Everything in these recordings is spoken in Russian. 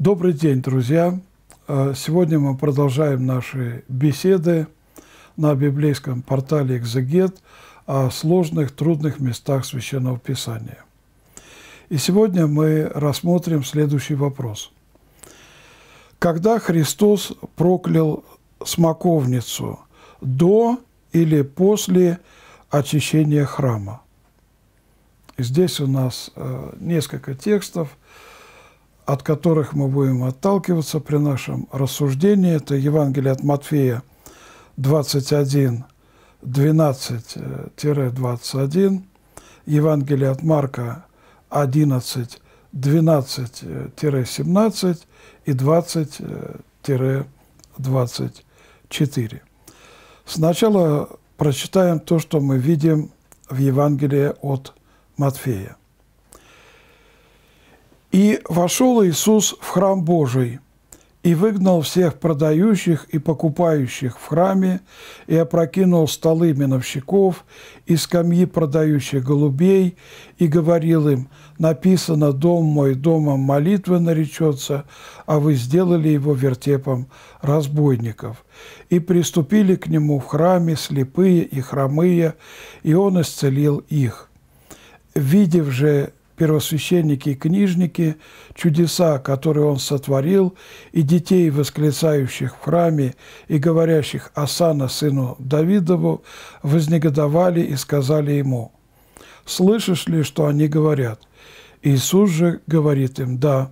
Добрый день, друзья! А, сегодня мы продолжаем наши беседы на библейском портале «Экзегет» о сложных, трудных местах Священного Писания. И сегодня мы рассмотрим следующий вопрос. Когда Христос проклял смоковницу до или после очищения храма? Здесь у нас э, несколько текстов – от которых мы будем отталкиваться при нашем рассуждении. Это Евангелие от Матфея 21, 12-21, Евангелие от Марка 11, 12-17 и 20-24. Сначала прочитаем то, что мы видим в Евангелии от Матфея. И вошел Иисус в храм Божий, и выгнал всех продающих и покупающих в храме, и опрокинул столы миновщиков и скамьи продающих голубей, и говорил им, написано, дом мой домом молитвы наречется, а вы сделали его вертепом разбойников. И приступили к нему в храме слепые и хромые, и он исцелил их. Видев же первосвященники и книжники, чудеса, которые он сотворил, и детей, восклицающих в храме и говорящих «Асана, сыну Давидову», вознегодовали и сказали ему, «Слышишь ли, что они говорят?» Иисус же говорит им, «Да,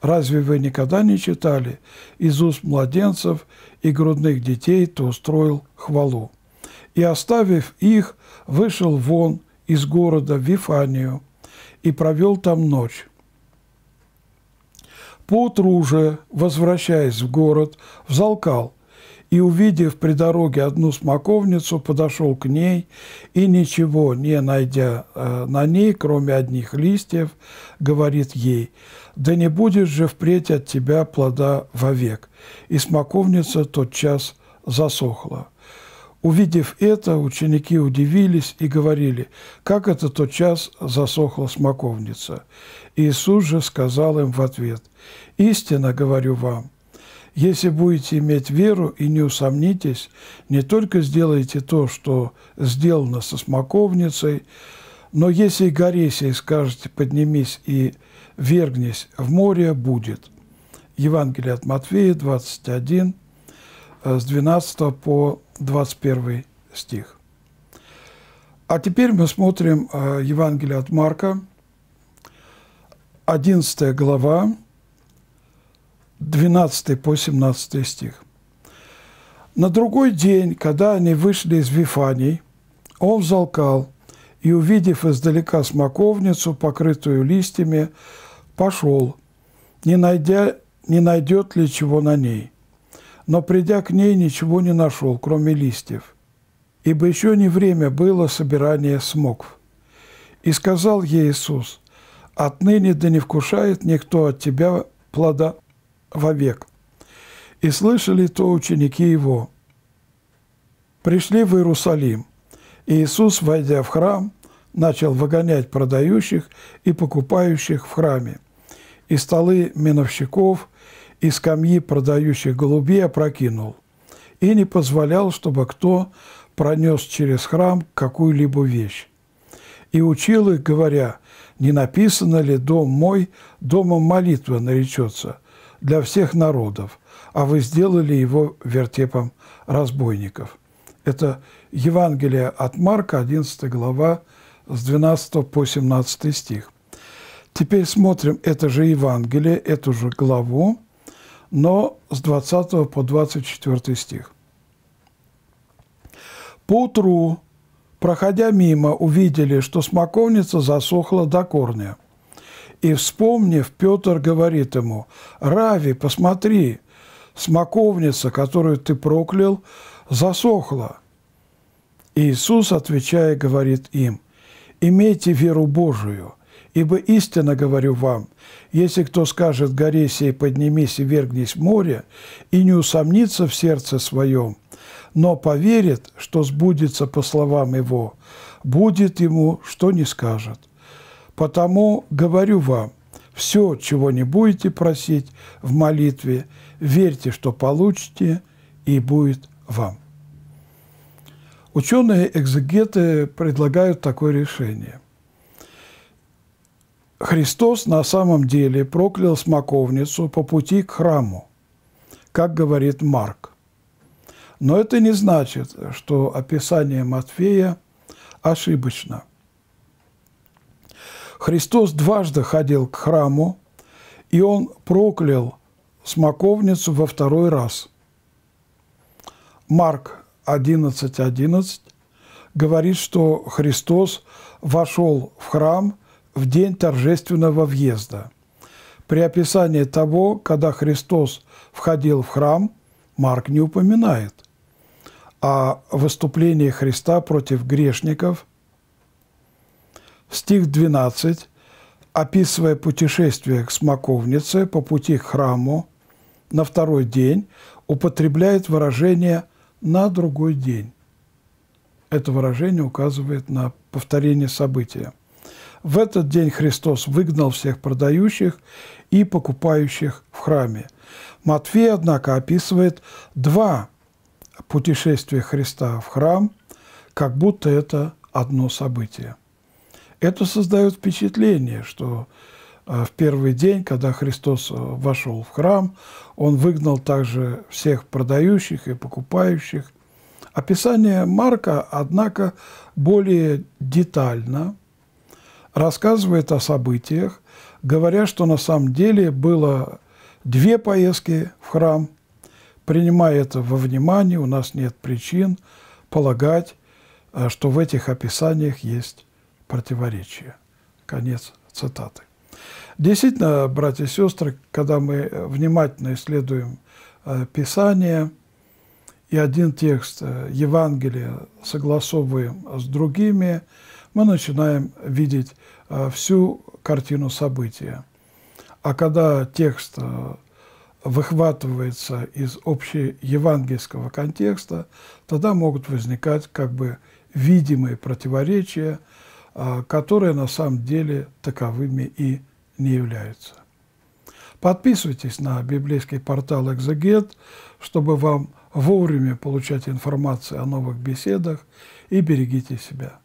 разве вы никогда не читали? Из уст младенцев и грудных детей ты устроил хвалу». И, оставив их, вышел вон из города в Вифанию – и провел там ночь. Поутру же, возвращаясь в город, взалкал и, увидев при дороге одну смоковницу, подошел к ней и, ничего не найдя э, на ней, кроме одних листьев, говорит ей, «Да не будешь же впредь от тебя плода вовек». И смоковница тотчас засохла. Увидев это, ученики удивились и говорили, как это тот час засохла смоковница. Иисус же сказал им в ответ, «Истинно говорю вам, если будете иметь веру и не усомнитесь, не только сделаете то, что сделано со смоковницей, но если и горе сей скажете, поднимись и вергнись в море, будет». Евангелие от Матфея, 21, с 12 по 21 стих. А теперь мы смотрим э, Евангелие от Марка, 11 глава, 12 по 17 стих. На другой день, когда они вышли из Вифании, он взалкал и, увидев издалека смоковницу, покрытую листьями, пошел, не, найдя, не найдет ли чего на ней – но, придя к ней, ничего не нашел, кроме листьев, ибо еще не время было собирания смокв. И сказал ей Иисус, «Отныне да не вкушает никто от тебя плода вовек». И слышали то ученики его. Пришли в Иерусалим, и Иисус, войдя в храм, начал выгонять продающих и покупающих в храме, и столы миновщиков – и скамьи продающих голубей опрокинул и не позволял, чтобы кто пронес через храм какую-либо вещь. И учил их, говоря, не написано ли «Дом мой, домом молитвы наречется» для всех народов, а вы сделали его вертепом разбойников. Это Евангелие от Марка, 11 глава, с 12 по 17 стих. Теперь смотрим это же Евангелие, эту же главу, но с 20 по 24 стих. «Поутру, проходя мимо, увидели, что смоковница засохла до корня. И, вспомнив, Петр говорит ему, «Рави, посмотри, смоковница, которую ты проклял, засохла». И Иисус, отвечая, говорит им, «Имейте веру Божию». Ибо истинно говорю вам, если кто скажет горе сей, поднимись и вергнись в море, и не усомнится в сердце своем, но поверит, что сбудется по словам его, будет ему, что не скажет. Потому говорю вам, все, чего не будете просить в молитве, верьте, что получите, и будет вам. Ученые-экзегеты предлагают такое решение – Христос на самом деле проклял смоковницу по пути к храму, как говорит Марк. Но это не значит, что описание Матфея ошибочно. Христос дважды ходил к храму, и он проклял смоковницу во второй раз. Марк 11.11 11 говорит, что Христос вошел в храм – в день торжественного въезда. При описании того, когда Христос входил в храм, Марк не упоминает. а выступление Христа против грешников. Стих 12, описывая путешествие к смоковнице по пути к храму, на второй день употребляет выражение «на другой день». Это выражение указывает на повторение события. В этот день Христос выгнал всех продающих и покупающих в храме. Матфей, однако, описывает два путешествия Христа в храм, как будто это одно событие. Это создает впечатление, что э, в первый день, когда Христос э, вошел в храм, он выгнал также всех продающих и покупающих. Описание Марка, однако, более детально – рассказывает о событиях, говоря, что на самом деле было две поездки в храм. Принимая это во внимание, у нас нет причин полагать, э, что в этих описаниях есть противоречие. Конец цитаты. Действительно, братья и сестры, когда мы э, внимательно исследуем э, Писание и один текст Евангелия согласовываем с другими, мы начинаем видеть э, всю картину события. А когда текст э, выхватывается из общеевангельского контекста, тогда могут возникать как бы видимые противоречия, э, которые на самом деле таковыми и не являются. Подписывайтесь на библейский портал «Экзегет», чтобы вам вовремя получать информацию о новых беседах и берегите себя.